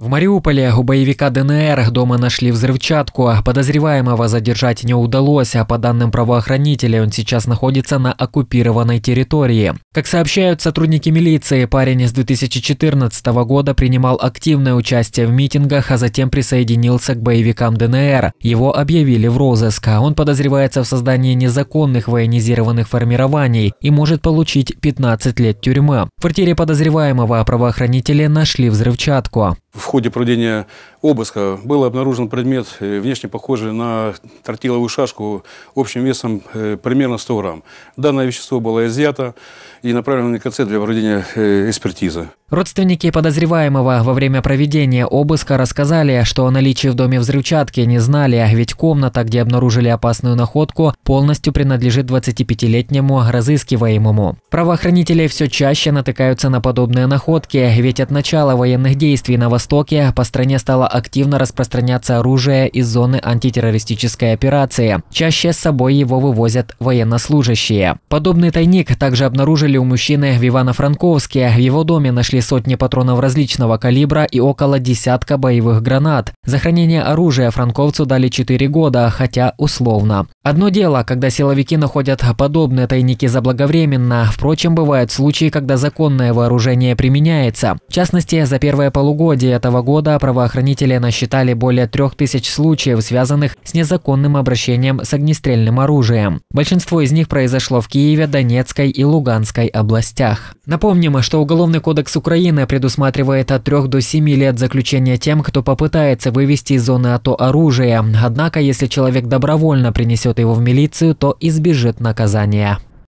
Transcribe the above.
В Мариуполе у боевика ДНР дома нашли взрывчатку. Подозреваемого задержать не удалось, а по данным правоохранителей он сейчас находится на оккупированной территории. Как сообщают сотрудники милиции, парень с 2014 года принимал активное участие в митингах, а затем присоединился к боевикам ДНР. Его объявили в розыск. Он подозревается в создании незаконных военизированных формирований и может получить 15 лет тюрьмы. В квартире подозреваемого правоохранители нашли взрывчатку в ходе проведения обыска был обнаружен предмет, э, внешне похожий на тортиловую шашку общим весом э, примерно 100 грамм. Данное вещество было изъято и направлено на КЦ для проведения э, экспертизы. Родственники подозреваемого во время проведения обыска рассказали, что о наличии в доме взрывчатки не знали, ведь комната, где обнаружили опасную находку, полностью принадлежит 25-летнему разыскиваемому. Правоохранители все чаще натыкаются на подобные находки, ведь от начала военных действий на Востоке по стране стало активно распространяться оружие из зоны антитеррористической операции. Чаще с собой его вывозят военнослужащие. Подобный тайник также обнаружили у мужчины в Ивано-Франковске. В его доме нашли более сотни патронов различного калибра и около десятка боевых гранат. За хранение оружия франковцу дали 4 года, хотя условно. Одно дело, когда силовики находят подобные тайники заблаговременно. Впрочем, бывают случаи, когда законное вооружение применяется. В частности, за первое полугодие этого года правоохранители насчитали более трех тысяч случаев, связанных с незаконным обращением с огнестрельным оружием. Большинство из них произошло в Киеве, Донецкой и Луганской областях. Напомним, что Уголовный кодекс Украины предусматривает от 3 до 7 лет заключения тем, кто попытается вывести из зоны АТО оружие. Однако, если человек добровольно принесет его в милицию, то избежит наказания.